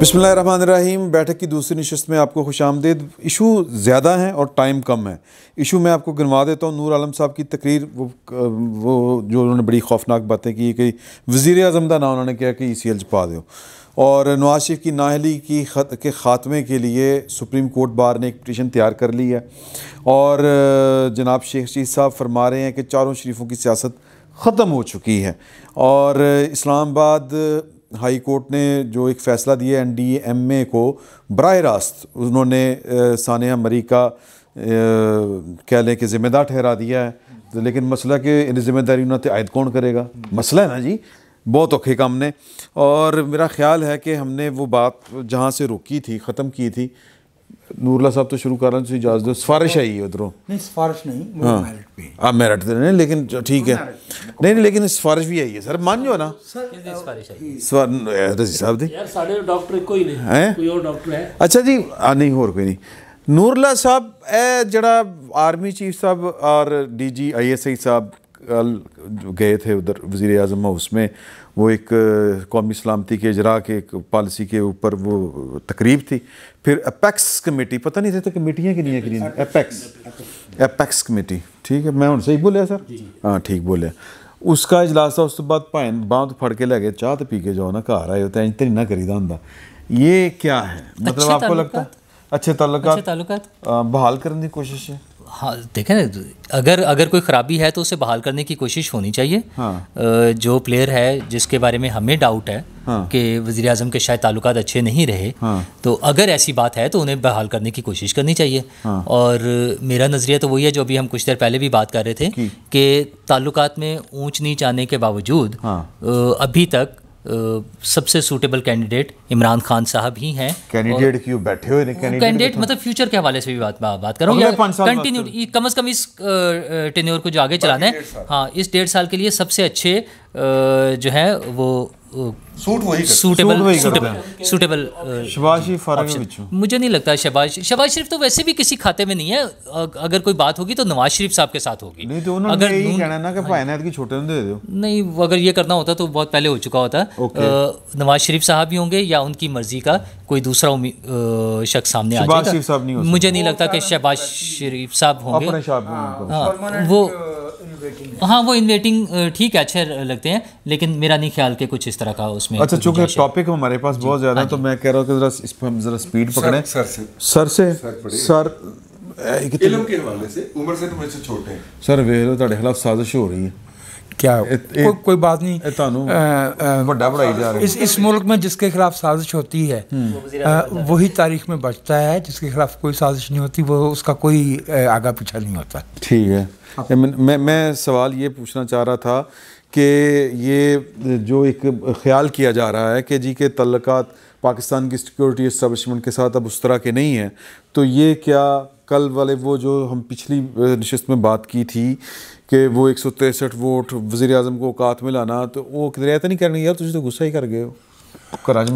बसमीम बैठक की दूसरी नशस्त में आपको खुश आमदेद इशू ज़्यादा हैं और टाइम कम है इशू मैं आपको गिनवा देता हूँ नूर आलम साहब की तकरीर वो वो जो उन्होंने बड़ी खौफनाक बातें की कि वज़ी अजम का ना उन्होंने किया कि ई सी एल पा दो और नवाज शरीफ की नाहली की खत के ख़ात्मे के लिए सुप्रीम कोर्ट बार ने एक पटिशन तैयार कर ली है और जनाब शेख शीद साहब फरमा रहे हैं कि चारों शरीफों की सियासत ख़त्म हो चुकी है और इस्लामाबाद हाई कोर्ट ने जो एक फ़ैसला दिया एन डी एम ए को बर रास्त उन्होंने सानिया मरी का कह लें कि ज़िम्मेदार ठहरा दिया है तो लेकिन मसला कि इन ज़िम्मेदारी उन्होंने तो आयद कौन करेगा मसला है ना जी बहुत औखे काम ने और मेरा ख्याल है कि हमने वो बात जहाँ से रोकी थी ख़त्म की थी नूरला साहब तो शुरू करना इजाज दो सिफारिश आई तो उधरों नहीं सिफारिश नहीं हाँ आप मेरठ हाँ, लेकिन ठीक है नहीं नहीं लेकिन सिफारिश भी आई है सर मान जो ना सिफारिश आई साहब डॉक्टर अच्छा जी नहीं और कोई नहीं नूरला साहब ए जरा आर्मी चीफ साहब और डी जी आई साहब कल गए थे उधर वज़ी अजम हाउस में वो एक कौमी सलामती के अजरा के एक पॉलिसी के ऊपर वो तकरीब थी फिर अपेक्स कमेटी पता नहीं था कमेटियाँ कि नहीं अपेक्स अपेक्स कमेटी ठीक है मैं हूँ सही बोलिया सर हाँ ठीक बोलिया उसका इजलास था उस तो बाद भाएं बांह तो फड़ के लै गए चाह तो पी के जाओ ना घर आए तो इंतरी ना करीदा होंगे ये क्या है मतलब अच्छा आपको लगता है अच्छे ताल्लुक बहाल करने की कोशिश है हाँ देखें अगर अगर कोई ख़राबी है तो उसे बहाल करने की कोशिश होनी चाहिए हाँ। जो प्लेयर है जिसके बारे में हमें डाउट है हाँ। कि वज़ी अजम के शायद ताल्लुक अच्छे नहीं रहे हाँ। तो अगर ऐसी बात है तो उन्हें बहाल करने की कोशिश करनी चाहिए हाँ। और मेरा नज़रिया तो वही है जो अभी हम कुछ देर पहले भी बात कर रहे थे कि ताल्लुक में ऊँच नीच आने के बावजूद हाँ। अभी तक सबसे सूटेबल कैंडिडेट इमरान खान साहब ही हैं कैंडिडेट क्यों बैठे हुए कैंडिडेट मतलब फ्यूचर के हवाले से भी बात बात कर रहा हूँ कंटिन्यू कम अज़ कम इस टेन्योर को जो आगे चलाना है हाँ इस डेढ़ साल के लिए सबसे अच्छे जो है वो सूट वही सूटेबल सूटेबल सूटेबल शबाजी फर्क मुझे नहीं लगता शबाज शबाज शरीफ तो वैसे भी किसी खाते में नहीं है अगर कोई बात होगी तो नवाज शरीफ साहब के साथ होगी नहीं तो अगर यही कहना ना कि फाइनेंस की छोटे दे दो नहीं अगर ये करना होता तो बहुत पहले हो चुका होता नवाज शरीफ साहब ही होंगे या उनकी मर्जी का कोई दूसरा शख्स सामने आ जाएगा तो मुझे नहीं लगता कि शहबाज शरीफ साहब होंगे हाँ। हाँ, वो हाँ वो इन्वेटिंग ठीक है अच्छे लगते हैं लेकिन मेरा नहीं ख्याल के कुछ इस तरह का उसमें अच्छा चूंकि टॉपिक हमारे पास बहुत ज़्यादा है हाँ तो मैं कह रहा हूँ इस पर हम ज़रा स्पीड पकड़े सर से सर से सर इलम के हवाले से उम्र से तो मेरे से छोटे हैं सर वे लो ਤੁਹਾਡੇ ਖਿਲਾਫ ਸਾਜ਼ਿਸ਼ ਹੋ ਰਹੀ क्या कोई बात नहीं ਨਹੀਂ ਤੁਹਾਨੂੰ ਵੱਡਾ ਬੜਾਈ जा रहे इस इस मुल्क में जिसके खिलाफ साजिश होती है हम्म। वही तारीख में बचता है जिसके खिलाफ कोई साजिश नहीं होती वो उसका कोई आगा पीछा नहीं होता ठीक है हाँ। मैं मैं सवाल ये पूछना चाह रहा था कि ये जो एक ख्याल किया जा रहा है कि जी के तल्लक पाकिस्तान की सिक्योरिटी इस्टबलिशमेंट के साथ अब उस तरह के नहीं हैं तो ये क्या कल वाले वो जो हम पिछली नशस्त में बात की थी कि वो एक सौ तिरसठ वोट वजी अजम को औकात में लाना तो वो रियायत नहीं करनी यार तुझे तो गुस्सा ही कर गए हो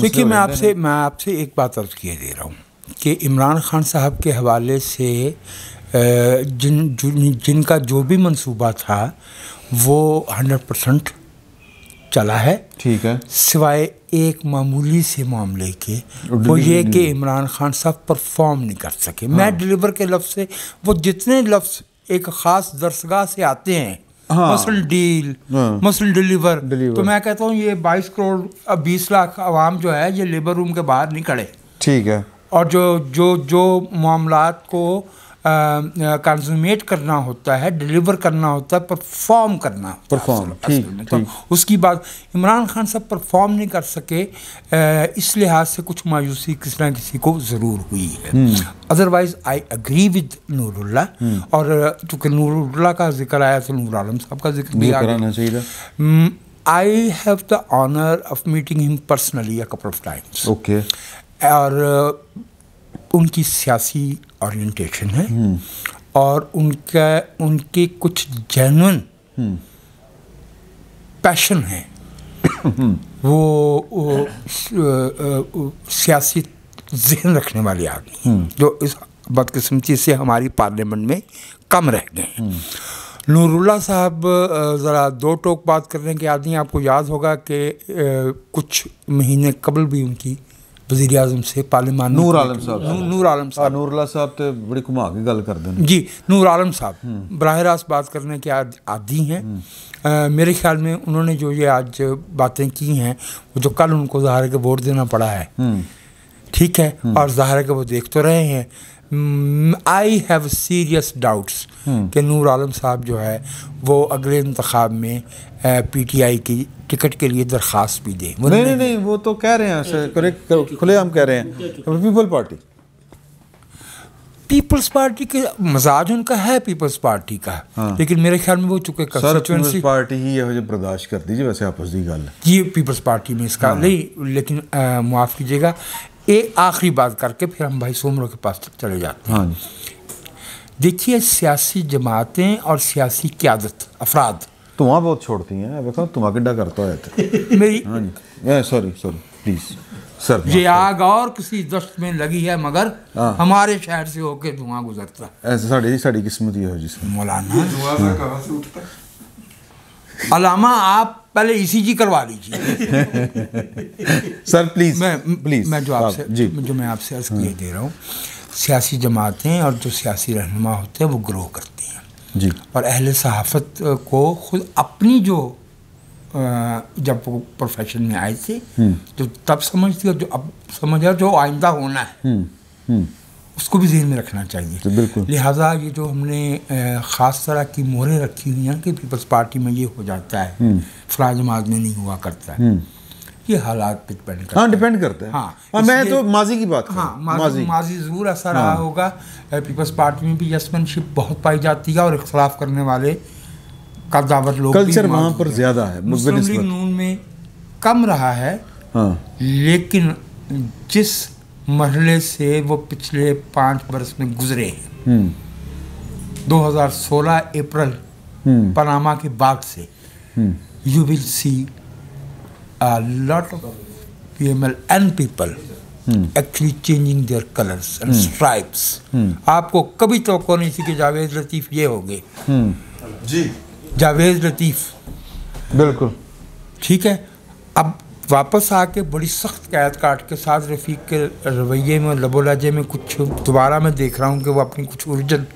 देखिए मैं आपसे मैं आपसे एक बात अर्ज किए दे रहा हूँ कि इमरान खान साहब के हवाले से जिन जिनका जो भी मंसूबा था वो हंड्रेड परसेंट चला है ठीक है सिवाय एक मामूली से मामले के वो ये कि इमरान खान साहब परफॉर्म नहीं कर सके हाँ। मैं डिलीवर के लफ्ज़ से वो जितने लफ्ज़ एक ख़ास दरसगाह से आते हैं हाँ, मसल डील हाँ, मसल डिलीवर तो मैं कहता हूँ ये बाईस करोड़ अब बीस लाख आवाम जो है ये लेबर रूम के बाहर नहीं खड़े ठीक है और जो जो जो मामला को कंज्यूमेट करना होता है डिलीवर करना होता है परफॉर्म करना परफॉर्म तो उसकी बात इमरान खान साहब परफॉर्म नहीं कर सके इस लिहाज से कुछ मायूसी किसी ना किसी को ज़रूर हुई है otherwise I agree with Noorullah और चूँकि नूरुल्ला का जिक्र आया तो नूर आलम साहब का जिक्र भी I have the honour of meeting him personally a couple of times okay और उनकी सियासी ऑरिएंटेशन है हम्म। और उनका उनकी कुछ जैनवन पैशन हम्म। है वो, वो सियासी जहन रखने वाले आदमी हम्म। जो इस बदकिस्मती से हमारी पार्लियामेंट में कम रह गए हैं नूरुल्ला साहब ज़रा दो टोक बात करने के आदमी आपको याद होगा कि कुछ महीने कबल भी उनकी ਵਜ਼ੀਰ ਆਜ਼ਮ ਸੇ ਪਾਰਲੀਮਾਨ ਨੂਰ ਆਲਮ ਸਾਹਿਬ ਨੂਰ ਆਲਮ ਸਾਹਿਬ ਨੂਰਲਾ साहब तो बड़ी घुमा के गल ਕਰਦੇ ਨੇ जी नूर आलम साहब हम्म। बरह रास्त बात करने के आदि हैं हम्म। मेरे ख्याल में उन्होंने जो ये आज बातें की हैं वो जो कल उनको ज़ाहिर के वोट देना पड़ा है हम्म। ठीक है और ज़ाहिर के वो देख तो रहे हैं आई हैव सीरियस डाउट्स कि नूर आलम साहब जो है वो अगले इंतखब में पी टी आई की टिकट के लिए दरख्वास्त भी दें नहीं, नहीं नहीं नहीं वो तो कह रहे हैं खुले हम कह रहे हैं पीपल पार्टी पीपल्स पार्टी के मजाज उनका है पीपल्स पार्टी का हाँ। लेकिन मेरे ख्याल में वो चुके पीपल्स पार्टी ही है बर्दाश्त कर दीजिए वैसे आपस की गल ये पीपल्स पार्टी में इसका हाँ। नहीं लेकिन माफ़ कीजिएगा ये आखिरी बात करके फिर हम भाई सोमरो के पास चले जाते हैं हाँ। देखिए सियासी जमातें और सियासी क्यादत अफराद तुम तो बहुत छोड़ती हैं देखो तुम अगड्डा करता है तो। मेरी सॉरी सॉरी प्लीज सर ये आग और किसी दस्त में लगी है मगर हाँ। हमारे शहर से होके धुआं गुजरता ऐसा साड़ी साड़ी किस्मत ही हो जिसमें मौलाना धुआं कहाँ से उठता अलामा आप पहले ईसीजी करवा लीजिए सर प्लीज़ मैं प्लीज़ मैं जो आपसे जो मैं आपसे अर्ज किए दे रहा हूँ सियासी जमातें और जो सियासी रहनुमा होते हैं वो ग्रो करती हैं जी और अहल सहाफत को खुद अपनी जो जब वो प्रोफेशन में आए थे जो हम्म। तो तब समझती और जो अब समझ जो आइंदा होना है हम्म, हम्म। उसको भी जहन में रखना चाहिए तो बिल्कुल लिहाजा ये जो हमने ख़ास तरह की मोहरें रखी हुई हैं कि पीपल्स पार्टी में ये हो जाता है हम्म। फला जमात में नहीं हुआ करता है हम्म। ये हालात पर डिपेंड करता हाँ डिपेंड करता है हाँ, हाँ मैं तो माजी की बात हाँ माजी माजी ज़रूर ऐसा हाँ। रहा होगा पीपल्स पार्टी में भी यसमैनशिप बहुत पाई जाती है और इख्तलाफ करने वाले कदावर लोग कल्चर वहाँ पर ज़्यादा है मुस्लिम नून में कम रहा है हाँ। लेकिन जिस मरले से वो पिछले पाँच वर्ष में गुजरे हैं 2016 हम्म। अप्रैल हम्म। पनामा के बाद से you will see lot of P M L N people actually changing their colours and stripes आपको कभी तो नहीं थी कि जावेद लतीफ़ ये हो गए हम्म। जी जावेद लतीफ़ बिल्कुल ठीक है अब वापस आके बड़ी सख्त कैद काट के साथ रफ़ीक के रवैये में लबोलाजे में कुछ दोबारा मैं देख रहा हूँ कि वो अपनी कुछ ओरिजिन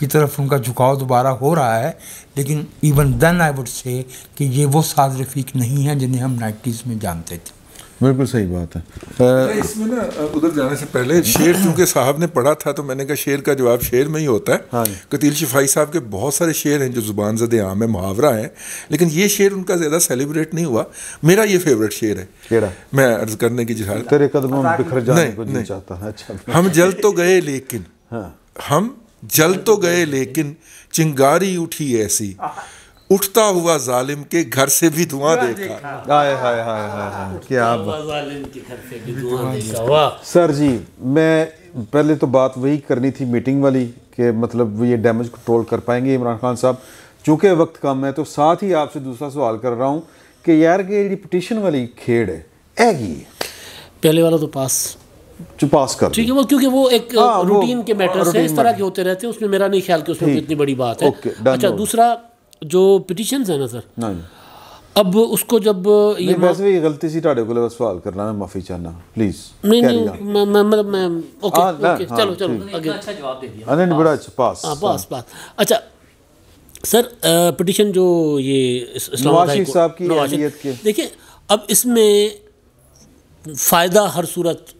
की तरफ उनका झुकाव दोबारा हो रहा है लेकिन even then I would say कि ये वो साज रफ़ीक नहीं है जिन्हें हम नाइन्टीज़ में जानते थे बिल्कुल सही बात है अच्छा, इसमें ना उधर जाने से पहले शेर चूंकि साहब ने पढ़ा था तो मैंने कहा शेर का जवाब शेर में ही होता है हाँ। कतील शिफाई साहब के बहुत सारे शेर हैं जो ज़ुबान जद आम है मुहावरा है लेकिन ये शेर उनका ज़्यादा सेलिब्रेट नहीं हुआ मेरा ये फेवरेट शेर है मैं अर्ज करने की जहाँ तेरे कदमों में बिखर जाने को नहीं चाहता अच्छा हम जल तो गए लेकिन हाँ। हम जल तो गए लेकिन चिंगारी उठी ऐसी उठता हुआ जालिम के घर से भी धुआं देखा हाय हाय हाय हाय हाय क्या जालिम के घर से भी धुआं देखा वाह सर जी मैं पहले तो बात वही करनी थी मीटिंग वाली कि मतलब ये डैमेज कंट्रोल कर पाएंगे इमरान खान साहब चूँकि वक्त कम है तो साथ ही आपसे दूसरा सवाल कर रहा हूँ कि यार ये जी पटिशन वाली खेड़ है ऐ की पहले वाला तो पास पास कर ठीक है वो क्योंकि वो एक आ, हाँ, रूटीन वो, के मैटर्स हैं इस तरह के होते रहते हैं उसमें मेरा नहीं ख्याल कि उसमें इतनी बड़ी बात है अच्छा दूसरा जो पिटिशन है ना सर हाँ अब उसको जब ये वैसे भी गलती सी ਤੁਹਾਡੇ ਕੋਲ ਸਵਾਲ ਕਰਨਾ ਮੈਂ ਮਾਫੀ ਚਾਹਨਾ ਪਲੀਜ਼ ਨਹੀਂ ਨਹੀਂ ਮੈਂ मतलब मैं ओके हाँ, हाँ, चलो चलो अच्छा जवाब दे दिया नहीं बड़ा अच्छा पास हां पास पास अच्छा सर पिटिशन जो ये इस्लामाबाद साहब की देखिए अब इसमें फ़ायदा हर सूरत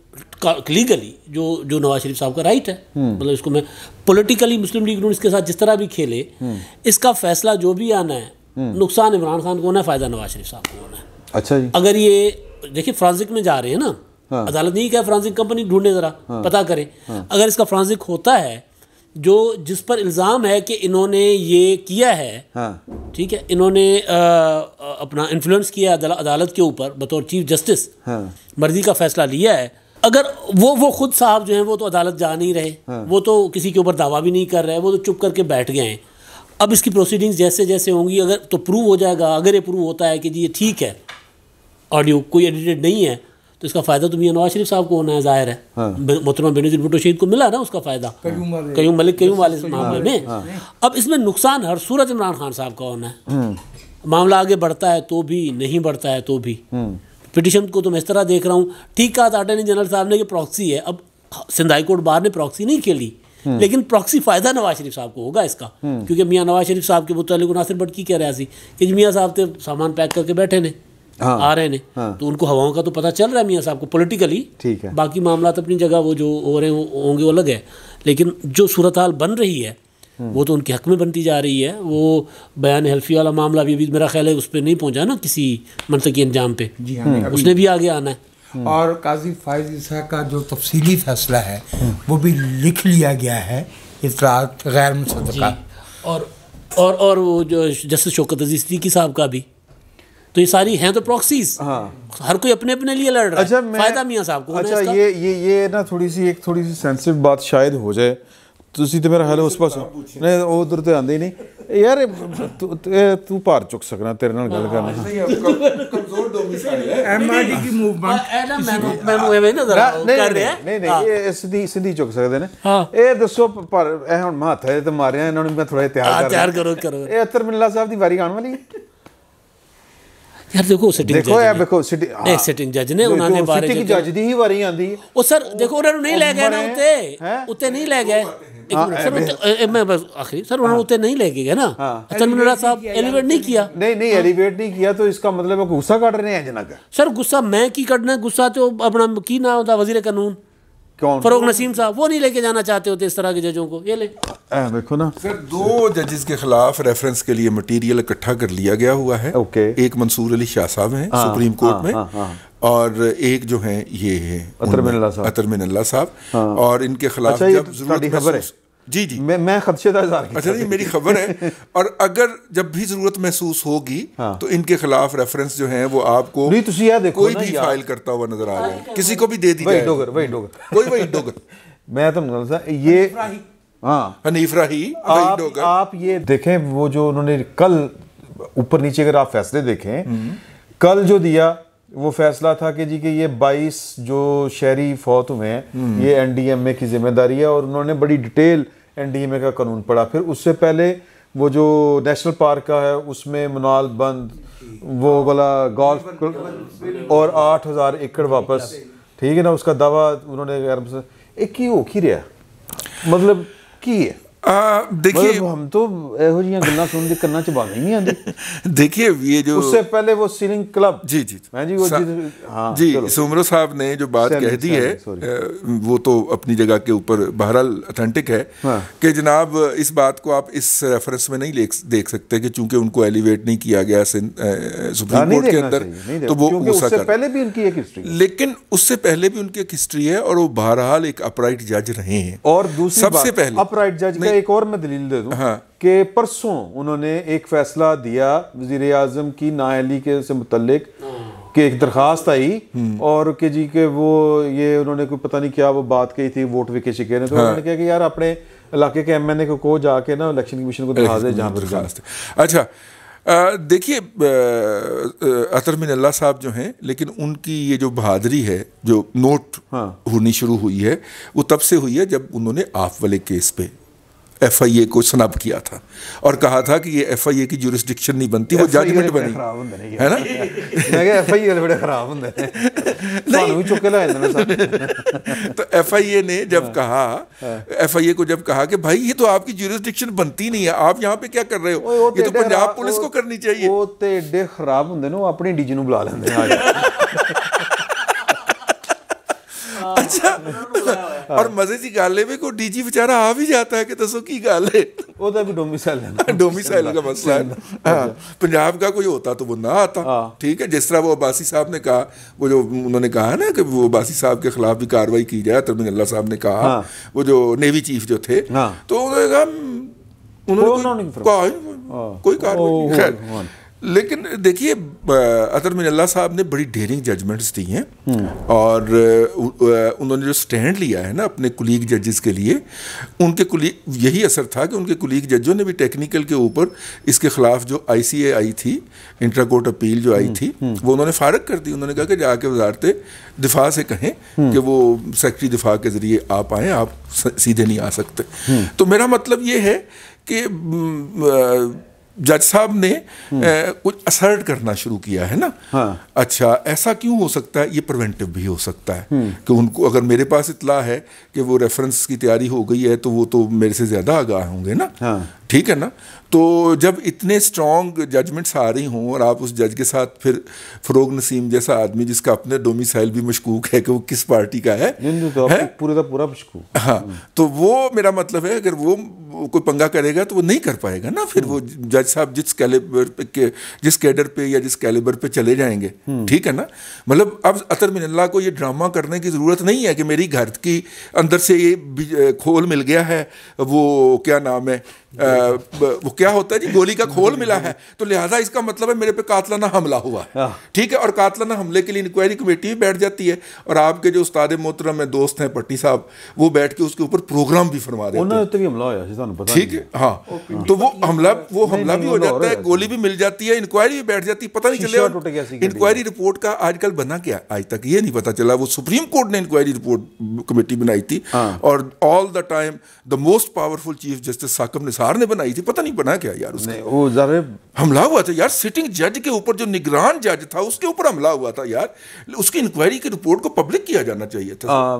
लीगली जो जो नवाज शरीफ साहब का राइट है हम्म। मतलब इसको मैं पॉलिटिकली मुस्लिम लीग नून इसके साथ जिस तरह भी खेले हम्म। इसका फैसला जो भी आना है हम्म। नुकसान इमरान खान को होना है फ़ायदा नवाज शरीफ साहब को होना है अच्छा जी अगर ये देखिए फ्रांसिक में जा रहे हैं ना हाँ। अदालत नहीं क्या फ्रांसिक कंपनी ढूंढे ज़रा हाँ। पता करें हाँ। अगर इसका फ्रांसिक होता है जो जिस पर इल्ज़ाम है कि इन्होंने ये किया है हाँ। ठीक है इन्होंने अपना इन्फ्लुएंस किया अदालत के ऊपर बतौर चीफ जस्टिस हाँ। मर्जी का फैसला लिया है अगर वो वो खुद साहब जो हैं वो तो अदालत जा नहीं रहे हाँ। वो तो किसी के ऊपर दावा भी नहीं कर रहे वो तो चुप करके बैठ गए हैं अब इसकी प्रोसीडिंग्स जैसे जैसे होंगी अगर तो प्रूव हो जाएगा अगर ये प्रूव होता है कि जी ये ठीक है ऑडियो कोई एडिटेड नहीं है तो इसका फ़ायदा तो मियाँ नवाज शरीफ साहब को होना है जाहिर है हाँ। बेनजी भुटो शहीद को मिला ना उसका फ़ायदा कयूम मलिक कयूम वाले मामले में हाँ। अब इसमें नुकसान हर सूरत इमरान खान साहब का होना है हम्म। मामला आगे बढ़ता है तो भी नहीं बढ़ता है तो भी हम्म। पिटिशन को तो मैं इस तरह देख रहा हूँ ठीक कहा था अटर्नी जनरल साहब ने कि प्रॉक्सी है अब सिंध हाईकोर्ट बार ने प्रॉक्सी नहीं खेली हम्म। लेकिन प्रॉक्सी फायदा नवाज शरीफ साहब को होगा इसका हम्म। क्योंकि मियाँ नवाज शरीफ साहब के मुतल नासिर भटकी कह रहा सी कि मियाँ साहब तो सामान पैक करके बैठे ने हाँ, आ रहे हैं हाँ, तो उनको हवाओं का तो पता चल रहा है मियाँ साहब को पोलिटिकली ठीक है बाकी मामला तो अपनी जगह वो जो हो रहे होंगे वो अलग है लेकिन जो सूरत हाल बन रही है वो तो उनके हक में बनती जा रही है वो बयान हेल्फी वाला मामला भी अभी मेरा ख्याल है उस पर नहीं पहुंचा ना किसी मनतकी अंजाम पे जी हाँ हम्म, उसने भी आगे आना है हम्म। और काजी फायज ईसा का जो तफसीली फैसला है हम्म। वो भी लिख लिया गया है इतरात गैर मुसदा और और और वो जो जस्टिस शौकत अजीज की साहब का भी तो ये सारी हैं तो प्रॉक्सीज हाँ हर कोई अपने अपने लिए लड़ रहा है अच्छा फायदा मियाँ साहब को अच्छा ये ये ये ना थोड़ी सी एक थोड़ी सी सेंसिटिव बात शायद हो जाए ਤੁਸੀਂ ਤੇ ਮੇਰਾ ਹਾਲ ਉਸ ਪਾਸੋਂ ਨਹੀਂ ਉਹ ਉਧਰ ਤੇ ਆਂਦੇ ਨਹੀਂ ਯਾਰ ਤੂੰ ਭਾਰ ਚੁੱਕ ਸਕਣਾ ਤੇਰੇ ਨਾਲ ਗੱਲ ਕਰਨਾ ਸਹੀ ਕਮਜ਼ੋਰ ਡੋਮਿਸਾਈਲ ਹੈ ਐਮਆਰਡੀ ਦੀ ਮੂਵਮੈਂਟ ਇਹਦਾ ਮੈਨੂੰ ਮੈਨੂੰ ਐਵੇਂ ਨਾ ਜ਼ਰਾ ਕਰ ਰਿਹਾ ਨਹੀਂ ਨਹੀਂ ਇਹ ਸਿੱਧੀ ਸਿੱਧੀ ਚੁੱਕ ਸਕਦੇ ਨੇ ਇਹ ਦੱਸੋ ਪਰ ਇਹ ਹੁਣ ਮੈਂ ਹੈ ਤੇ ਮਾਰਿਆ ਇਹਨਾਂ ਨੂੰ ਮੈਂ ਥੋੜਾ ਤਿਆਰ ਕਰ ਤਿਆਰ ਕਰੋ ਕਰੋ ਇਹ ਅਤਰ ਮਿੱਲਾ ਸਾਹਿਬ ਦੀ ਵਾਰੀ ਆਉਣ ਵਾਲੀ ਹੈ ਯਾਰ ਦੇਖੋ ਸਿਟਿੰਗ ਜੱਜ ਦੇਖੋ ਇਹ ਦੇਖੋ ਸਿਟਿੰਗ ਇੱਕ ਸਿਟਿੰਗ ਜੱਜ ਨੇ ਉਹਨਾਂ ਨੇ ਬਾਰੇ ਸਿਟਿੰਗ ਜੱਜ ਦੀ ਹੀ ਵਾਰੀ ਆਂਦੀ ਹੈ ਉਹ ਸਰ ਦੇਖੋ ਉਹਨਾਂ ਨੂੰ ਨਹੀਂ ਲੈ ਗਏ ਨਾ ਉੱਤੇ ਉੱਤੇ ਨਹੀਂ ਲੈ ਗਏ हाँ, सर उन्होंने हाँ। उतने नहीं लेके गए ना हाँ। अचल मिनोरा साहब एलिवेट नहीं किया नहीं नहीं एलिवेट नहीं किया तो इसका मतलब गुस्सा कट रहे हैं जना सर गुस्सा मैं की कटना गुस्सा तो अपना की ना होता वजीर कानून कौन फरोग नसीम साहब वो नहीं लेके जाना चाहते होते इस तरह के जजों को ये ले देखो ना सर दो जजेस के खिलाफ रेफरेंस के लिए मटेरियल इकट्ठा कर लिया गया हुआ है ओके एक मंसूर अली शाह साहब हैं हाँ, सुप्रीम कोर्ट हाँ, में आ, हाँ, आ, और एक जो है ये है अतरमिन साहब अतर साहब और इनके खिलाफ अच्छा, जब जरूरत जी जी मैं मैं खदशे का इजहार अच्छा जी मेरी खबर है और अगर जब भी जरूरत महसूस होगी हाँ। तो इनके खिलाफ रेफरेंस जो है वो आपको नहीं तुसी तो देखो कोई भी फाइल करता हुआ नजर आ रहा है किसी को भी दे दी डोगर वही डोगर कोई वही डोगर मैं तो मतलब ये हाँ हनीफ्राही आप, आप ये देखें वो जो उन्होंने कल ऊपर नीचे अगर आप फैसले देखें हम्म। कल जो दिया वो फैसला था कि जी कि ये 22 जो शहरी फौत हुए हैं हम्म। ये एनडीएमए की जिम्मेदारी है और उन्होंने बड़ी डिटेल एनडीएमए का कानून पड़ा फिर उससे पहले वो जो नेशनल पार्क का है उसमें मुनाल बंद वो वाला गोल्फ और आठ हज़ार एकड़ वापस ठीक है ना उसका दवा उन्होंने एक ही हो की रहा मतलब की है देखिए मतलब हम तो ਇਹੋ ਜੀਆਂ ਗੱਲਾਂ ਸੁਣ ਕੇ ਕੰਨਾਂ देखिए ये जो उससे पहले वो सीलिंग क्लब जी जी मैं जी वो हाँ जी सुमरो साहब ने जो बात कह दी है वो तो अपनी जगह के ऊपर बहरहाल अथेंटिक है हाँ। कि जनाब इस बात को आप इस रेफरेंस में नहीं देख सकते कि चूंकि उनको एलिवेट नहीं किया गया सुप्रीम कोर्ट के अंदर तो वो उससे पहले भी उनकी एक हिस्ट्री लेकिन उससे पहले भी उनकी एक हिस्ट्री है और वो बहरहाल एक अपराइट जज रहे हैं और दूसरी सबसे पहले अपराइट जज एक और मैं दलील दे दूँ हाँ। कि परसों उन्होंने एक फैसला दिया वजीर अजम की नाअली के से मुतलक हाँ। कि एक दरख्वास्त आई हम्म। और कि जी के वो ये उन्होंने कोई पता नहीं क्या वो बात कही थी वोट विके शिके ने तो हाँ। उन्होंने कहा कि यार अपने इलाके के एम एन ए को को जाके ना इलेक्शन कमीशन को दिखा दे जहाँ दरखास्त अच्छा देखिए अतर मिन अल्लाह साहब जो हैं लेकिन उनकी ये जो बहादरी है जो नोट हाँ। होनी शुरू हुई है वो तब से हुई है जब उन्होंने आफ वाले केस पे एफ आई ए को सनब किया था और कहा था कि ये एफ आई ए की जुरिस्डिक्शन नहीं बनती वो जजमेंट बनी है ना एफ आई एफआईए बड़े खराब होंगे तो एफ आई ए ने जब हाँ। कहा हाँ। एफ आई ए को जब कहा कि भाई ये तो आपकी जुरिस्डिक्शन बनती नहीं है आप यहाँ पे क्या कर रहे हो ये तो पंजाब पुलिस को करनी चाहिए ਉਹ ਤੇ ਏਡੇ ਖਰਾਬ ਹੁੰਦੇ ਨੇ ਉਹ ਆਪਣੀ ਡੀਜੀ ਨੂੰ ਅੱਛਾ ਔਰ ਮਜ਼ੇ ਦੀ ਗੱਲ ਇਹ ਵੀ ਕੋ ਡੀਜੀ ਵਿਚਾਰਾ ਆ ਵੀ ਜਾਂਦਾ ਹੈ ਕਿ ਦੱਸੋ ਕੀ ਗੱਲ ਹੈ ਉਹਦਾ ਵੀ ਡੋਮਿਸਾਈਲ ਹੈ डोमिसाइल का मसला है हाँ, पंजाब का कोई होता तो वो ना आता हाँ। ठीक है जिस तरह वो अब्बासी साहब ने कहा वो जो उन्होंने कहा ना कि वो अब्बासी साहब के खिलाफ भी कार्रवाई की जाए तरमीन तो अल्लाह साहब ने कहा हाँ। वो जो नेवी चीफ जो थे तो उन्होंने कहा उन्होंने कोई कार्रवाई लेकिन देखिए अतर मिनल्ला साहब ने बड़ी डेरिंग जजमेंट्स दी हैं हम्म। और उन्होंने जो स्टैंड लिया है ना अपने कुलीग जजेस के लिए उनके कुलीग यही असर था कि उनके कुलीग जजों ने भी टेक्निकल के ऊपर इसके खिलाफ जो आई सी ए आई थी इंटरा कोर्ट अपील जो आई हम्म, थी हम्म। वो उन्होंने फारग कर दी उन्होंने कहा कि जाके वजारत दिफा से कहें कि वो सेक्रेटरी दिफा के ज़रिए आप आएँ आप सीधे नहीं आ सकते तो मेरा मतलब ये है कि जज साहब ने हम्म। ए, कुछ असर्ट करना शुरू किया है ना हाँ। अच्छा ऐसा क्यों हो सकता है ये प्रिवेंटिव भी हो सकता है हम्म। कि उनको अगर मेरे पास इतला है कि वो रेफरेंस की तैयारी हो गई है तो वो तो मेरे से ज़्यादा आगाह होंगे ना हाँ। ठीक है ना तो जब इतने स्ट्रॉन्ग जजमेंट्स आ रही हों और आप उस जज के साथ फिर फरोग नसीम जैसा आदमी जिसका अपने डोमिसाइल भी मशकूक है कि वो किस पार्टी का है, तो है? पूरे का पूरा मशकूक हाँ हम्म। तो वो मेरा मतलब है अगर वो कोई पंगा करेगा तो वो नहीं कर पाएगा ना फिर वो जज हम्म। साहब जिस कैलेबर पे जिस कैडर पे या जिस कैलेबर पे चले जाएंगे हम्म। ठीक है ना मतलब अब अतर मिनल्ला को ये ड्रामा करने की ज़रूरत नहीं है कि मेरी घर की अंदर से ये खोल मिल गया है वो क्या नाम है आ, वो क्या होता है जी गोली का खोल मिला है तो लिहाजा इसका मतलब है मेरे पे कातलाना हमला हुआ है हाँ। ठीक है और कातलाना हमले के लिए इंक्वायरी कमेटी भी बैठ जाती है और आपके जो उस्ताद मोहतरम है दोस्त हैं पट्टी साहब वो बैठ के उसके ऊपर प्रोग्राम भी फरमा देते हैं तो ठीक है हाँ तो वो हमला वो हमला भी हो जाता है गोली भी मिल जाती है इंक्वायरी भी बैठ जाती है पता नहीं चले इंक्वायरी रिपोर्ट का आजकल बना क्या आज तक ये नहीं पता चला वो सुप्रीम कोर्ट ने इंक्वायरी रिपोर्ट कमेटी बनाई थी हाँ। और all the time the most powerful chief justice Saqib Nisar ने बनाई थी पता नहीं करना क्या यार उसने वो ज़रा हमला हुआ था यार सिटिंग जज के ऊपर जो निगरान जज था उसके ऊपर हमला हुआ था यार उसकी इंक्वायरी की रिपोर्ट को पब्लिक किया जाना चाहिए था आ,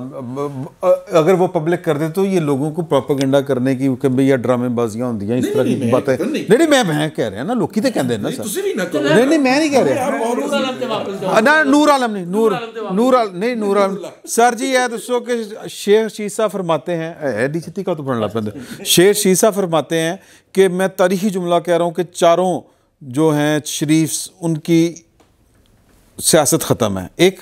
अगर वो पब्लिक कर दे तो ये लोगों को प्रोपागेंडा करने की भैया ड्रामेबाजियां होंगी इस तरह की बातें नहीं नहीं मैं कह रहा ना लोग तो कहते हैं ना नहीं नहीं मैं नहीं कह रहा ना नूर आलम नहीं नूर नूर आलम नहीं नूर आलम सर जी यह दसो कि शेर शीसा फरमाते हैं डी छत्ती का तो पढ़ना पेर शेर शीसा फरमाते हैं कि मैं तारीखी जुमला कह रहा हूँ कि चारों जो हैं शरीफ्स उनकी सियासत ख़त्म है एक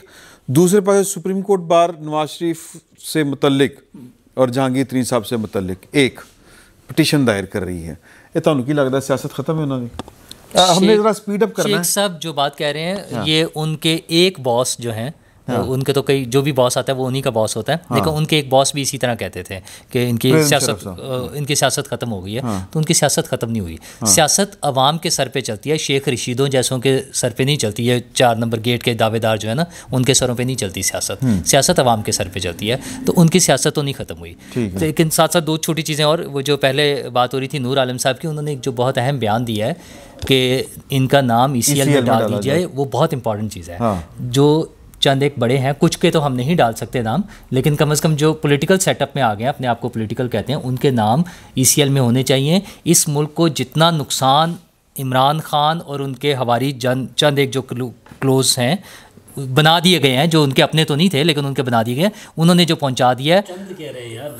दूसरे पास सुप्रीम कोर्ट बार नवाज शरीफ से मुतलक और जहांगीर तरीन साहब से मुतलक एक पटिशन दायर कर रही है ये तो उनकी लगता है सियासत ख़त्म है उन्होंने हमने ज़रा स्पीड अप करना है साहब जो बात कह रहे हैं हाँ। ये उनके एक बॉस जो हैं हाँ। उनके तो कई जो भी बॉस आता है वो उन्हीं का बॉस होता है लेकिन हाँ। उनके एक बॉस भी इसी तरह कहते थे कि इनकी सियासत इनकी सियासत ख़त्म हो गई है हाँ। तो उनकी सियासत ख़त्म नहीं हुई सियासत आवाम के सर पर चलती है शेख रशीदों जैसों के सर पर नहीं चलती है चार नंबर गेट के दावेदार जो है ना उनके सरों पर नहीं चलती सियासत हम्म। सियासत आवाम के सर पर चलती है तो उनकी सियासत तो नहीं ख़त्म हुई लेकिन साथ साथ दो छोटी चीज़ें और वो जो पहले बात हो रही थी नूर आलम साहब की उन्होंने एक जो बहुत अहम बयान दिया है कि इनका नाम ई सी एल में डाल दीजिए वो बहुत इंपॉर्टेंट चीज़ है जो चंद एक बड़े हैं कुछ के तो हम नहीं डाल सकते नाम लेकिन कम अज़ कम जो पॉलिटिकल सेटअप में आ गए अपने आप को पॉलिटिकल कहते हैं उनके नाम ई e में होने चाहिए इस मुल्क को जितना नुकसान इमरान खान और उनके हवारी जन चंद एक जो क्लोज हैं बना दिए गए हैं जो उनके अपने तो नहीं थे लेकिन उनके बना दिए गए उन्होंने जो पहुंचा दिया है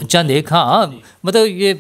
चंद एक हाँ मतलब ये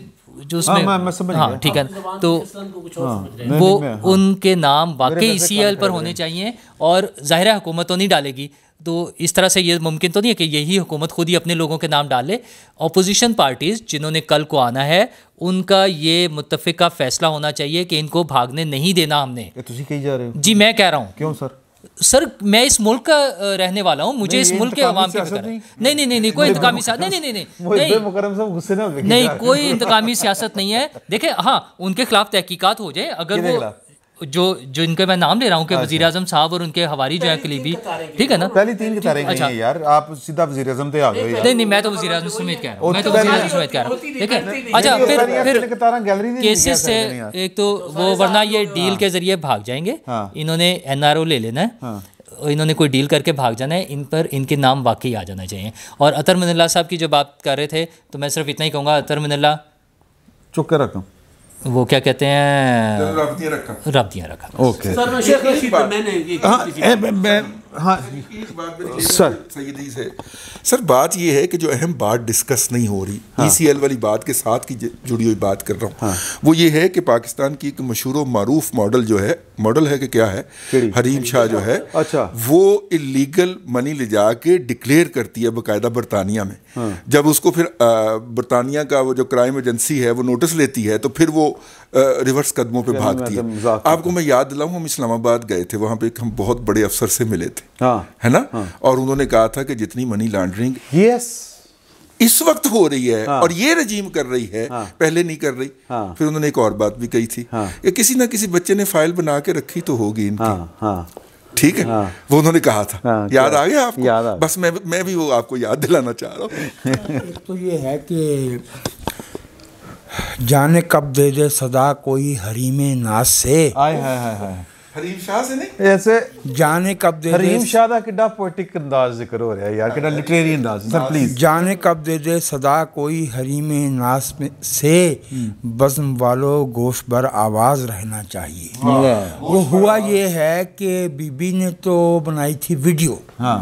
जो हाँ, उसमें हाँ, मैं, मैं हाँ ठीक है हाँ। तो हाँ, वो हाँ, उनके नाम वाकई सी एल पर होने चाहिए और ज़ाहिर हुकूमत तो नहीं डालेगी तो इस तरह से ये मुमकिन तो नहीं है कि यही हुकूमत खुद ही अपने लोगों के नाम डाले अपोजिशन पार्टीज़ जिन्होंने कल को आना है उनका ये मुतफिका फैसला होना चाहिए कि इनको भागने नहीं देना हमने तो जा रहे हो जी मैं कह रहा हूँ क्यों सर सर मैं इस मुल्क का रहने वाला हूँ मुझे इस मुल्क के अवाम की नहीं नहीं नहीं नहीं, कोई इंतकामी सियासत नहीं नहीं नहीं नहीं नहीं कोई इंतकामी सियासत नहीं है देखे हाँ उनके खिलाफ तहकीकत हो जाए अगर वो जो जो इनके मैं नाम ले रहा हूँ अच्छा। वजी अजम साहब और उनके हवारी जो है कलीबी ठीक है ना पहली तीन कितारे अच्छा यार आप सीधा वजी अजम पे आ गए नहीं नहीं मैं तो वजी अजम समेत कह रहा हूँ मैं तो वजी समेत कह रहा हूँ ठीक है अच्छा फिर फिर केसेस से एक तो, तो वो वरना ये डील हाँ। के जरिए भाग जाएंगे हाँ। इन्होंने एन ले लेना है हाँ। इन्होंने कोई डील करके भाग जाना है इन पर इनके नाम वाकई आ जाना चाहिए और अतर मनिल्ला साहब की जो बात कर रहे थे तो मैं सिर्फ इतना ही कहूँगा अतर मनिल्ला चुप कर रखा हूँ वो क्या कहते हैं रबतियाँ रखा ओके सर सईदी हाँ, हाँ। से सर बात ये है कि जो अहम बात डिस्कस नहीं हो रही सी हाँ। एल e वाली बात के साथ की जुड़ी हुई बात कर रहा हूँ हाँ। वो ये है कि पाकिस्तान की एक मशहूर मरूफ मॉडल जो है मॉडल है कि क्या है हरीम शाह जो है अच्छा वो इलीगल मनी ले जाके डिक्लेयर करती है बाकायदा बरतानिया में जब उसको फिर बरतानिया का वो जो क्राइम एजेंसी है वो नोटिस लेती है तो फिर वो रिवर्स कदमों पे भागती है तो आपको मैं याद दिलाऊं हम इस्लामाबाद गए थे वहां पे हम बहुत बड़े अफसर से मिले थे हाँ, है ना हाँ, और उन्होंने कहा था कि जितनी मनी लॉन्ड्रिंग यस इस वक्त हो रही है हाँ, और ये रजीम कर रही है हाँ, पहले नहीं कर रही हाँ, फिर उन्होंने एक और बात भी कही थी हाँ, किसी ना किसी बच्चे ने फाइल बना के रखी तो होगी इनकी हाँ, हाँ। ठीक है हाँ, वो उन्होंने कहा था हाँ, याद आ गया आपको याद आ बस मैं मैं भी वो आपको याद दिलाना चाह रहा हूँ तो ये है कि जाने कब दे दे सदा कोई में नाज से आए हाय हाय हाय ਹਰੀਮ ਸ਼ਾਹ ਸੇ ਨਹੀਂ ਐਸੇ ਜਾਣੇ ਕਬ ਦੇ ਦੇ गोश बर आवाज रहना चाहिए हाँ। वो हुआ ये है कि बीबी ने तो बनाई थी वीडियो हाँ,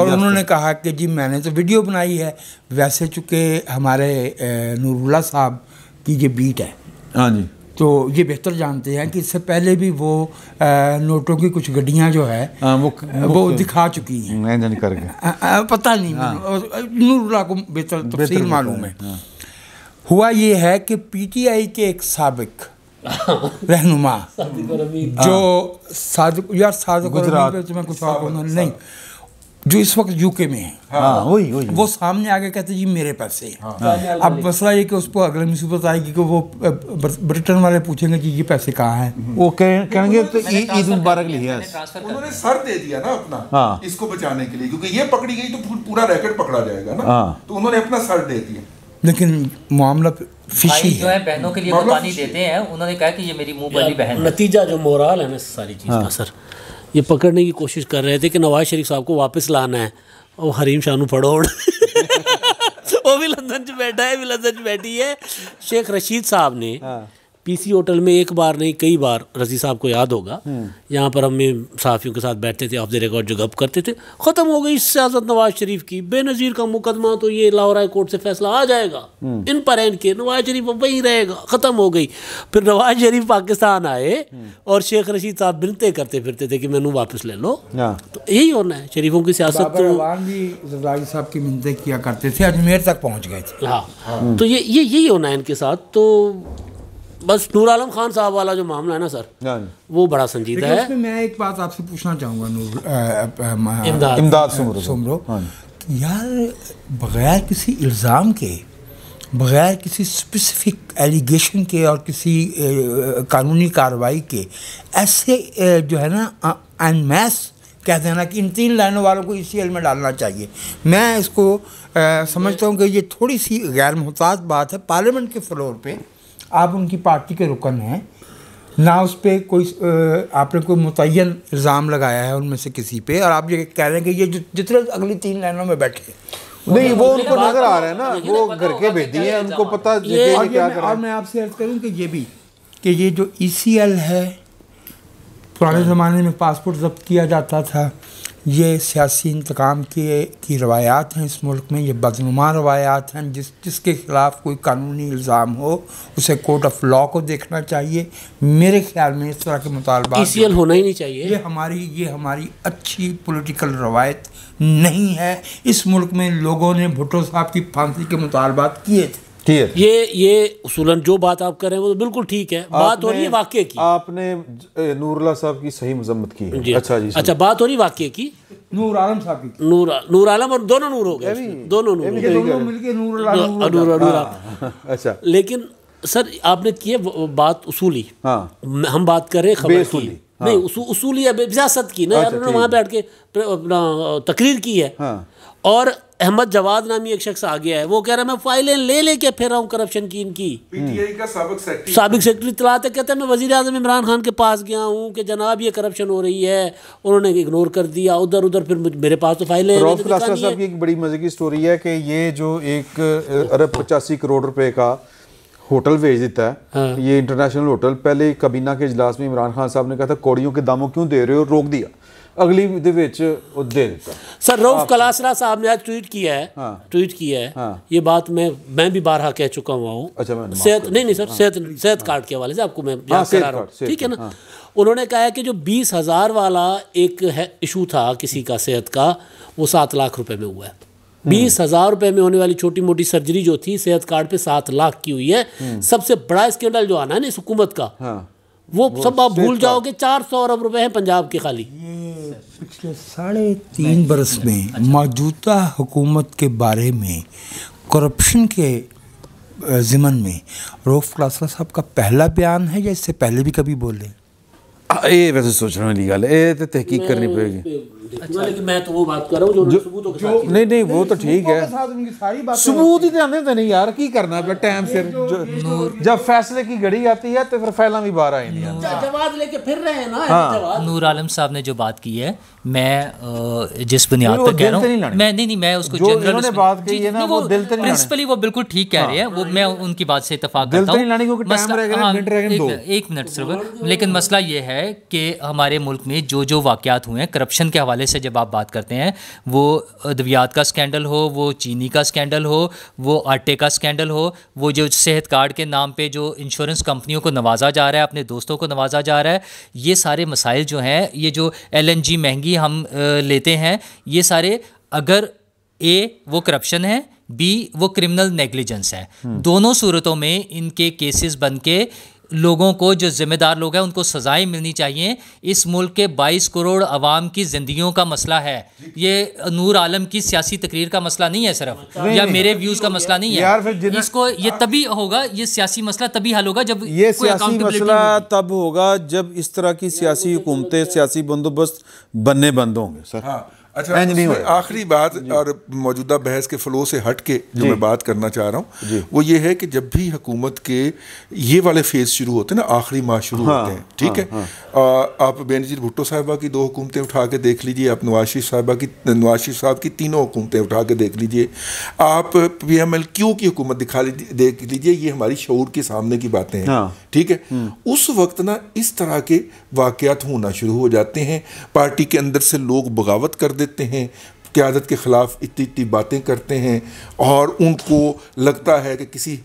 और उन्होंने कहा कि जी मैंने तो वीडियो बनाई है वैसे चूँकि हमारे नूरुल्ला साहब कि ये बीट है हाँ जी तो ये बेहतर जानते हैं कि इससे पहले भी वो आ, नोटों की कुछ गड्डियाँ जो है आ, हाँ, वो, वो वो दिखा चुकी हैं नहीं कर आ, पता नहीं हाँ। नूरुल्ला को बेहतर तफसील मालूम है हाँ। हुआ ये है कि पीटीआई के एक सबक रहनुमा जो साधु यार साधु तुम्हें तो कुछ नहीं जो इस वक्त यूके में है हाँ, हाँ, हाँ, वही वही वो सामने आगे कहते जी मेरे पैसे हैं हाँ। अब मसला ये कि उसको अगले मुसीबत आएगी कि वो ब्रिटेन वाले पूछेंगे कि ये पैसे कहाँ हैं हम्म। वो कहेंगे तो ईद मुबारक लिया उन्होंने सर दे दिया ना अपना हाँ। इसको बचाने के लिए क्योंकि ये पकड़ी गई तो पूरा रैकेट पकड़ा जाएगा ना तो उन्होंने अपना सर दे दिया लेकिन मामला फिशी जो है बहनों के लिए तो पानी देते हैं उन्होंने कहा कि ये मेरी मुंह वाली बहन नतीजा जो मोरल है ना सारी चीज का सर ये पकड़ने की कोशिश कर रहे थे कि नवाज शरीफ साहब को वापस लाना है और हरीम शानू पढ़ो वो भी लंदन च बैठा है भी लंदन च बैठी है शेख रशीद साहब ने हाँ। पीसी होटल में एक बार नहीं कई बार रजी साहब को याद होगा हम्म। यहाँ पर हम साफियों के साथ बैठते थे ऑफ द रिकॉर्ड जो गप करते थे ख़त्म हो गई सियासत नवाज शरीफ की बेनज़ीर का मुकदमा तो ये लाहौर कोर्ट से फैसला आ जाएगा हम्म। इन पर एन के नवाज शरीफ अब वहीं रहेगा ख़त्म हो गई फिर नवाज शरीफ पाकिस्तान आए हम्म। और शेख रशीद साहब बिनते करते फिरते थे कि मैं वापस ले लो हाँ। तो यही होना है शरीफों की सियासत तो साहब की किया करते थे अजमेर तक पहुँच गए थे हाँ।, हाँ तो ये ये यही होना है इनके साथ तो बस नूर आलम खान साहब वाला जो मामला है ना सर हाँ वो बड़ा संजीदा है मैं एक बात आपसे पूछना चाहूँगा नूर इमदाद सुमरो हाँ तो यार बगैर किसी इल्ज़ाम के बगैर किसी स्पेसिफिक एलिगेशन के और किसी कानूनी कार्रवाई के ऐसे जो है ना एन मैस कह देना कि इन तीन लाइनों वालों को इसी एल में डालना चाहिए मैं इसको समझता हूँ कि ये थोड़ी सी गैर मोहताज बात है पार्लियामेंट के फ्लोर पे आप उनकी पार्टी के रुकन हैं ना उस पर कोई आपने कोई मुतन इल्ज़ाम लगाया है उनमें से किसी पे और आप ये कह रहे हैं कि ये जितने अगली तीन लाइनों में बैठे नहीं वो उनको नजर आ तो रहे हैं ना वो घर के भेजी तो है उनको पता ये और, और मैं आपसे अर्ज करूँ कि ये भी कि ये जो ई e है पुराने हाँ। ज़माने में पासपोर्ट जब्त किया जाता था ये सियासी इंतकाम के की रवायात हैं इस मुल्क में ये बदनुमा रवायात हैं जिस जिसके ख़िलाफ़ कोई कानूनी इल्ज़ाम हो उसे कोर्ट ऑफ लॉ को देखना चाहिए मेरे ख्याल में इस तरह के मुतालबा होना ही नहीं चाहिए ये हमारी ये हमारी अच्छी पॉलिटिकल रवायत नहीं है इस मुल्क में लोगों ने भुट्टो साहब की फांसी के मुतालबात किए थे ये ये सुलन जो बात आप कर रहे हैं वो तो बिल्कुल ठीक है बात हो रही है वाक्य की आपने नूरला साहब की सही मजम्मत की है जी। अच्छा जी अच्छा बात हो रही वाक्य की नूर आलम साहब की नूर नूर आलम और दोनों नूर हो गए दोनों नूर नूर हाँ। अच्छा लेकिन सर आपने की बात उसूली हाँ। हम बात कर रहे खबर की हाँ। नहीं उस, उसूली है विजासत की ना अच्छा, उन्होंने वहाँ बैठ के अपना तकरीर की है हाँ। और अहमद जवाद नामी एक शख्स आ गया है वो कह रहा है मैं फाइलें ले लेके फिर रहा हूँ करप्शन की इनकी सबक सेक्रेटरी तलाते कहते हैं मैं वजी अजम इमरान खान के पास गया हूँ कि जनाब ये करप्शन हो रही है उन्होंने इग्नोर कर दिया उधर उधर फिर मेरे पास तो फाइलें तो की बड़ी मज़े की स्टोरी है कि ये जो एक अरब पचासी करोड़ रुपए का होटल भेज देता है हाँ। ये इंटरनेशनल होटल पहले कबीना के इजलास में इमरान खान साहब ने कहा था कौड़ियों के दामों क्यों दे रहे हो रोक दिया अगली ਦੇ ਵਿੱਚ सर रऊफ कलासरा साहब ने आज ट्वीट किया है हाँ। ट्वीट किया है हाँ। ये बात मैं मैं भी बारह कह चुका हुआ हूँ अच्छा, सेहत नहीं नहीं सर हाँ। सेहत हाँ। सेहत कार्ड के हवाले से आपको मैं हाँ, याद करा रहा हूँ ठीक है ना उन्होंने कहा है कि जो बीस हज़ार वाला एक है इशू था किसी का सेहत का वो सात लाख रुपए में हुआ है हम्म। बीस हज़ार रुपए में होने वाली छोटी मोटी सर्जरी जो थी सेहत कार्ड पे सात लाख की हुई है हम्म। सबसे बड़ा स्कैंडल जो आना है ना इस हुकूमत का वो, वो सब आप भूल जाओगे चार सौ अरब रुपए हैं पंजाब के खाली पिछले साढ़े तीन बरस में अच्छा। मौजूदा हुकूमत के बारे में करप्शन के ज़िमन में रोफ क्लासरा साहब का पहला बयान है या इससे पहले भी कभी बोले ये वैसे सोच रहा हूँ गल तो तहकीक करनी पड़ेगी अच्छा। लेकिन मैं तो बात कर रहा हूँ जो, नहीं नहीं वो तो ठीक तो तो है तो अच्छा, हाँ। बात की है मैं जिस बुनियाद पर कह रहा हूँ मैं उसको वो प्रिंसिपली वो बिल्कुल ठीक कह रहे हैं वो मैं हाँ। उनकी बात से इतफाक करता हूँ हाँ, एक मिनट तो लेकिन मसला ये है कि हमारे मुल्क में जो जो वाकत हुए हैं करप्शन के हवाले हवाले से जब आप बात करते हैं वो अद्वियात का स्कैंडल हो वो चीनी का स्कैंडल हो वो आटे का स्कैंडल हो वो जो सेहत कार्ड के नाम पर जो इंश्योरेंस कंपनियों को नवाजा जा रहा है अपने दोस्तों को नवाजा जा रहा है ये सारे मसाइल जो हैं ये जो एल महंगी हम लेते हैं ये सारे अगर ए वो करप्शन है बी वो क्रिमिनल नेग्लिजेंस है हम्म। दोनों सूरतों में इनके केसेस बन के लोगों को जो ज़िम्मेदार लोग हैं उनको सज़ाएँ मिलनी चाहिए इस मुल्क के 22 करोड़ आवाम की ज़िंदगियों का मसला है ये नूर आलम की सियासी तकरीर का मसला नहीं है सिर्फ या मेरे व्यूज़ का मसला नहीं है इसको ये तभी होगा ये सियासी मसला तभी हल होगा जब ये सियासी मसला तब होगा जब इस तरह की सियासी हुकूमतें सियासी बंदोबस्त बनने बंद होंगे सर हाँ। अच्छा आखिरी बात और मौजूदा बहस के फ्लो से हट के जो मैं बात करना चाह रहा हूँ वो ये है कि जब भी हुकूमत के ये वाले फेज शुरू होते हैं ना आखिरी माह शुरू हाँ, होते हैं ठीक हाँ, है हाँ, आप बेनजीर भुट्टो साहिबा की दो हुकूमतें उठा के देख लीजिए आप नवाज शरीफ साहबा की नवाज शरीफ साहब की तीनों हुकूमतें उठा के देख लीजिए आप पी एम एल क्यू की हुकूमत दिखा देख लीजिए ये हमारी शूर के सामने की बातें हैं हाँ। ठीक है हम्म। उस वक्त ना इस तरह के वाकत होना शुरू हो जाते हैं पार्टी के अंदर से लोग बगावत कर देते हैं क्यादत के ख़िलाफ़ इतनी इतनी बातें करते हैं और उनको लगता है कि किसी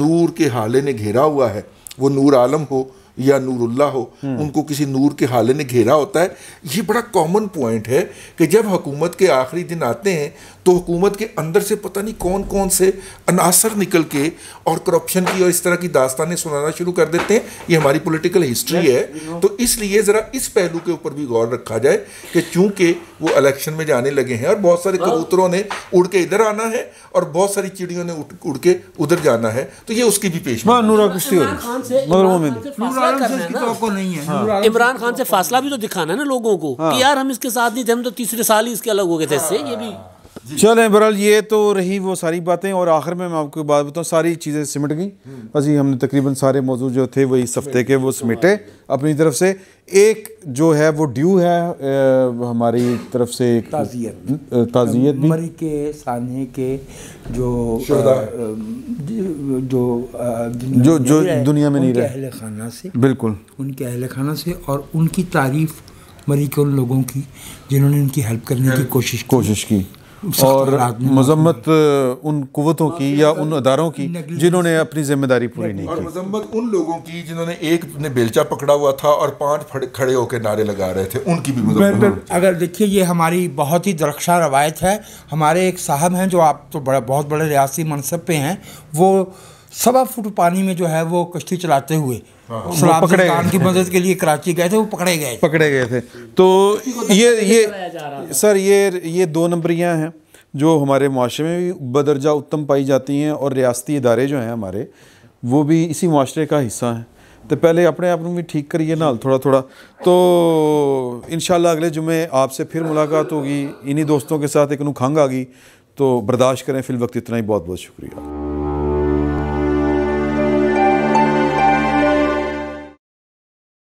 नूर के हाले ने घेरा हुआ है वो नूर आलम हो या नूरुल्ला हो हम्म। उनको किसी नूर के हाले ने घेरा होता है ये बड़ा कॉमन पॉइंट है कि जब हुकूमत के आखिरी दिन आते हैं तो हुकूमत के अंदर से पता नहीं कौन कौन से अनासर निकल के और करप्शन की और इस तरह की दास्तानें सुनाना शुरू कर देते हैं ये हमारी पॉलिटिकल हिस्ट्री है तो इसलिए ज़रा इस पहलू के ऊपर भी गौर रखा जाए कि चूंकि वो इलेक्शन में जाने लगे हैं और बहुत सारे हाँ। कबूतरों ने उड़ के इधर आना है और बहुत सारी चिड़ियों ने उड़ के उधर जाना है तो ये उसकी भी पेश हाँ, हाँ। इमरान खान से फासला भी तो दिखाना है ना लोगों को यार हम इसके साथ नहीं थे हम तो तीसरे साल ही इसके अलग हो गए थे इससे ये भी चलें बहरहाल ये तो रही वो सारी बातें और आखिर में मैं आपको बात बताऊँ सारी चीज़ें सिमट गई अजी हम्म। हमने तकरीबन सारे मौजू जो थे वो इस हफ्ते के वो सिमटे तो अपनी तरफ से एक जो है वो ड्यू है आ, हमारी तरफ से एक ताज़ियत हम्म, ताज़ियत मरी के सानहे के जो जो जो जो दुनिया में नहीं रहे खाना से बिल्कुल उनके अहल खाना से और उनकी तारीफ़ मरी के उन लोगों की जिन्होंने उनकी हेल्प करने की कोशिश कोशिश की और मजम्मत उन कुतों की या उन अदारों की जिन्होंने अपनी जिम्मेदारी पूरी नहीं की और मजम्मत उन लोगों की जिन्होंने एक ने बेलचा पकड़ा हुआ था और पांच खड़े होकर नारे लगा रहे थे उनकी भी अगर देखिए ये हमारी बहुत ही दरक्षा रवायत है हमारे एक साहब हैं जो आप तो बड़ा बहुत बड़े रियासी मनसब पे हैं वो सवा फुट पानी में जो है वो कश्ती चलाते हुए हाँ, हाँ। पकड़े की मदद के लिए कराची गए थे वो पकड़े गए पकड़े गए थे तो ये ये सर ये ये दो नंबरियाँ हैं जो हमारे माशरे में भी बदरजा उत्तम पाई जाती हैं और रियासती इदारे जो हैं हमारे वो भी इसी माशरे का हिस्सा हैं तो पहले अपने आप में भी ठीक करिए नाल थोड़ा थोड़ा तो इन अगले जुमे आपसे फिर मुलाकात होगी इन्हीं दोस्तों के साथ एक नु खंग आ गई तो बर्दाश्त करें फिल वक्त इतना ही बहुत बहुत शुक्रिया